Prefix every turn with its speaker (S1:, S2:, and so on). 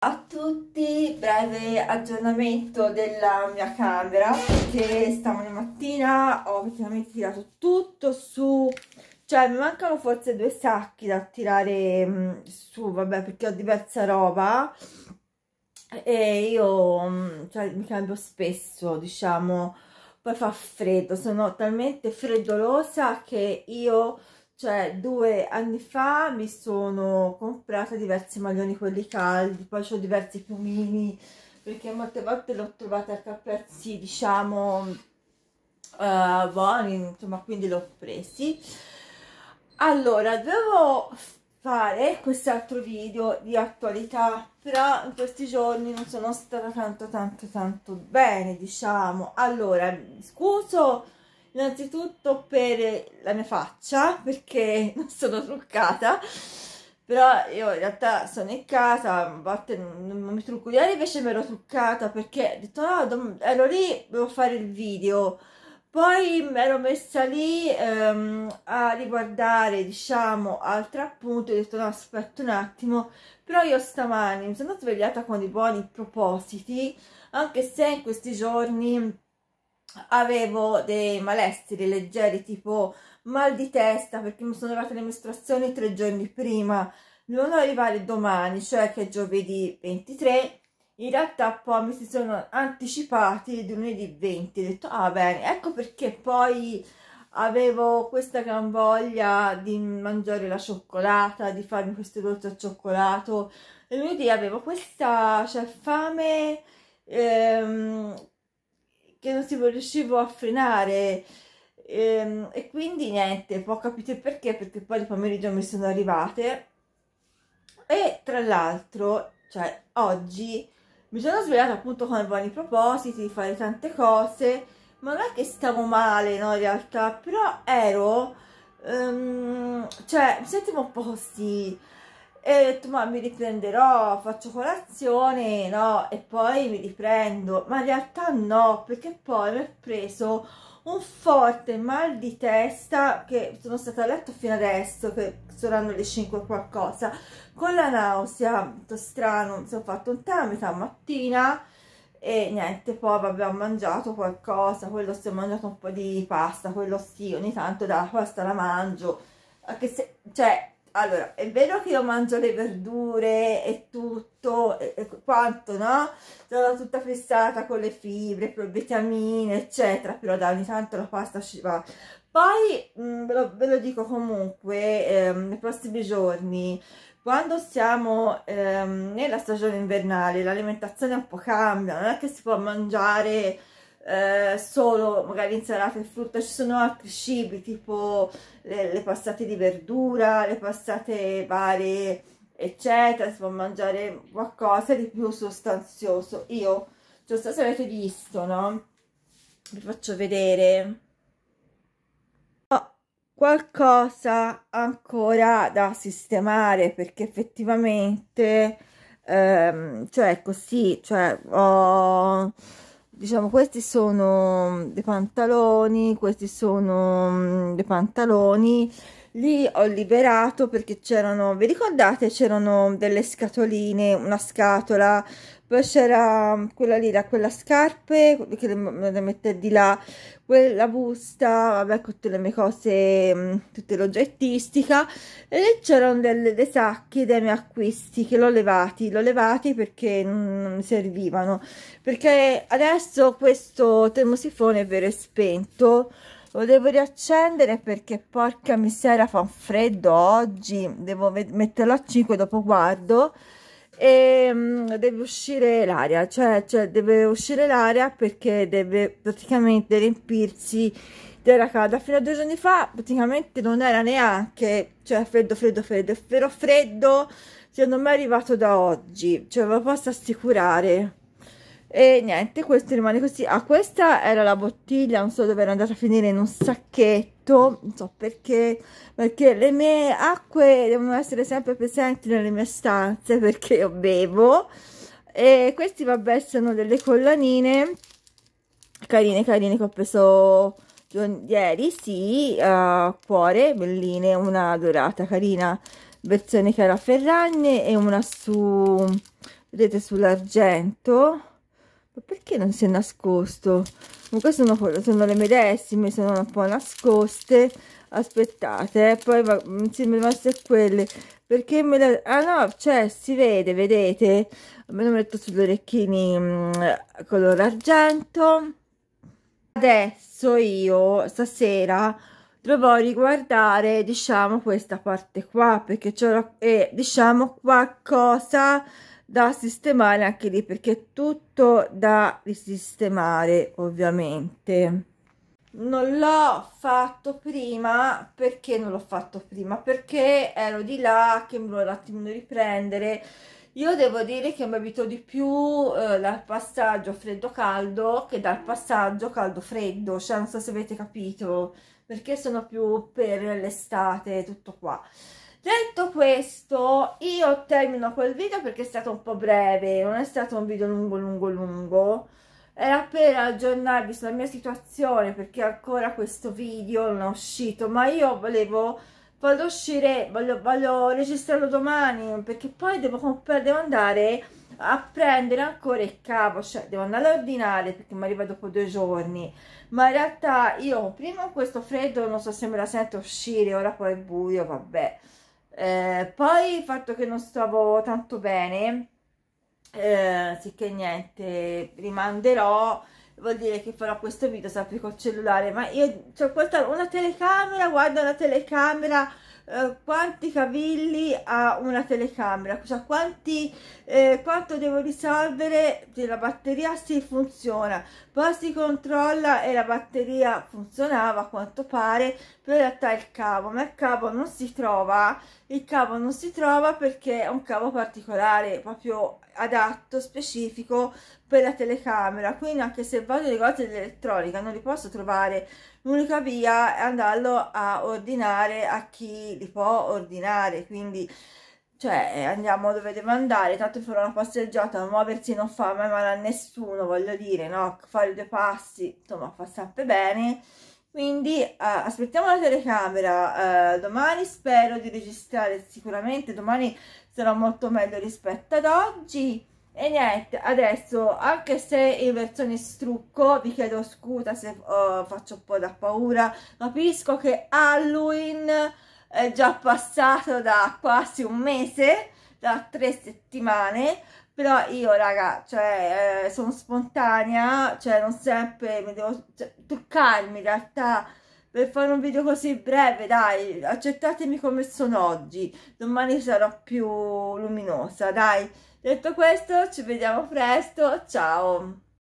S1: a tutti, breve aggiornamento della mia camera perché stamane mattina ho praticamente tirato tutto su cioè mi mancano forse due sacchi da tirare mm, su vabbè perché ho diversa roba e io mm, cioè, mi cambio spesso diciamo poi fa freddo sono talmente freddolosa che io cioè due anni fa mi sono comprata diversi maglioni quelli caldi, poi ho diversi piumini, perché molte volte l'ho trovata a prezzi diciamo uh, buoni, insomma quindi l'ho presi. Allora, devo fare quest'altro video di attualità, però in questi giorni non sono stata tanto tanto tanto bene, diciamo. Allora, scuso innanzitutto per la mia faccia perché non sono truccata però io in realtà sono in casa a volte non, mi trucco ieri invece mi ero truccata perché ho detto no ah, ero lì devo fare il video poi mi ero messa lì ehm, a riguardare diciamo altri appunti ho detto no aspetta un attimo però io stamani mi sono svegliata con i buoni propositi anche se in questi giorni avevo dei malestiri leggeri tipo mal di testa perché mi sono arrivate le mestruazioni tre giorni prima non arrivare domani cioè che è giovedì 23 in realtà poi mi si sono anticipati di lunedì 20 ho detto ah bene ecco perché poi avevo questa gran voglia di mangiare la cioccolata di farmi questo dolce al cioccolato lunedì avevo questa cioè, fame ehm, che non si riuscivo a frenare e, ehm, e quindi niente, poi capite perché, perché poi il pomeriggio mi sono arrivate e tra l'altro, cioè oggi mi sono svegliata appunto con buoni propositi di fare tante cose, ma non è che stavo male no in realtà, però ero, um, cioè mi sentivo un po' così e ho detto ma mi riprenderò, faccio colazione, no? E poi mi riprendo, ma in realtà no, perché poi mi è preso un forte mal di testa che sono stata a letto fino adesso, che saranno le 5 qualcosa, con la nausea, molto strano, mi sono fatto un tè a metà mattina, e niente poi vabbè ho mangiato qualcosa quello sì ho mangiato un po' di pasta quello sì ogni tanto dalla pasta la mangio anche se cioè allora è vero che io mangio le verdure e tutto e, e quanto no sono tutta fissata con le fibre con le vitamine eccetera però da ogni tanto la pasta ci va poi mh, mm, ve, lo, ve, lo, dico comunque ehm, nei prossimi giorni quando siamo ehm, nella stagione invernale l'alimentazione un po' cambia non è che si può mangiare eh, solo magari insalata e frutta, ci sono altri cibi tipo le, le passate di verdura, le passate varie, eccetera, si può mangiare qualcosa di più sostanzioso. Io, cioè se avete visto, no? Vi faccio vedere qualcosa ancora da sistemare perché effettivamente ehm, cioè così cioè oh, diciamo questi sono mm, dei pantaloni questi sono mm, dei pantaloni li ho liberato perché c'erano vi ricordate c'erano delle scatoline una scatola poi c'era mm, quella lì, da quella scarpe, che le, le di là, quella busta, vabbè, con tutte le mie cose, mm, tutta l'oggettistica, e lì c'erano delle, dei sacchi dei miei acquisti, che l'ho levati, l'ho levati perché non mi servivano, perché adesso questo termosifone è vero e spento, lo devo riaccendere perché porca miseria fa un freddo oggi, devo metterlo a 5 dopo guardo, e um, deve uscire l'aria cioè, cioè, deve uscire l'aria perché deve praticamente riempirsi della calda fino a due giorni fa praticamente non era neanche cioè freddo freddo freddo è vero freddo secondo me è arrivato da oggi cioè ve lo posso assicurare e niente questo rimane così ah questa era la bottiglia non so dove era andata a finire in un sacchetto non so perché perché le mie acque devono essere sempre presenti nelle mie stanze perché io bevo e questi vabbè sono delle collanine carine carine che ho preso ieri sì uh, cuore belline una dorata carina versione cara ferragne e una su vedete sull'argento ma perché non si è nascosto? Comunque sono, sono le medesime, sono un po' nascoste. Aspettate, eh, poi va, insieme mm, le rimaste quelle. Perché me le... Ah no, cioè, si vede, vedete? Me lo metto sugli orecchini mh, mm, color argento. Adesso io, stasera, dovrò riguardare, diciamo, questa parte qua. Perché c'ho... Eh, diciamo qualcosa da sistemare anche lì perché è tutto da risistemare ovviamente non l'ho fatto prima perché non l'ho fatto prima perché ero di là che mi volevo un attimo riprendere io devo dire che mi abito di più eh, dal passaggio freddo-caldo che dal passaggio caldo-freddo, cioè non so se avete capito, perché sono più per l'estate tutto qua. Detto questo, io termino quel video perché è stato un po' breve, non è stato un video lungo lungo lungo. Era per aggiornarvi sulla mia situazione perché ancora questo video non è uscito, ma io volevo farlo uscire, voglio, voglio registrarlo domani perché poi devo, devo andare a prendere ancora il cavo, cioè devo andare a ordinare perché mi arriva dopo due giorni. Ma in realtà io prima questo freddo non so se me la sento uscire, ora poi è buio, vabbè. Eh, poi il fatto che non stavo tanto bene, eh, sì che niente, rimanderò, vuol dire che farò questo video sempre col cellulare, ma io ho cioè, una telecamera, guarda una telecamera eh, quanti cavilli ha una telecamera, cioè quanti, eh, quanto devo risolvere della cioè, batteria si funziona, poi si controlla e la batteria funzionava a quanto pare, però in realtà il cavo, ma il cavo non si trova, il cavo non si trova perché è un cavo particolare, proprio adatto, specifico per la telecamera, quindi anche se vado in negozio dell'elettronica non li posso trovare, l'unica via è andarlo a ordinare a chi li può ordinare, quindi cioè andiamo dove devo andare, tanto fare una passeggiata, muoversi non fa mai male a nessuno, voglio dire, no? Fare due passi, insomma, fa sempre bene quindi uh, aspettiamo la telecamera uh, domani spero di registrare sicuramente domani sarà molto meglio rispetto ad oggi e niente adesso anche se in versione strucco vi chiedo scusa se uh, faccio un po' da paura capisco che Halloween è già passato da quasi un mese da tre settimane però io raga cioè eh, sono spontanea cioè non sempre mi devo cioè, toccarmi in realtà per fare un video così breve dai accettatemi come sono oggi domani sarò più luminosa dai detto questo ci vediamo presto ciao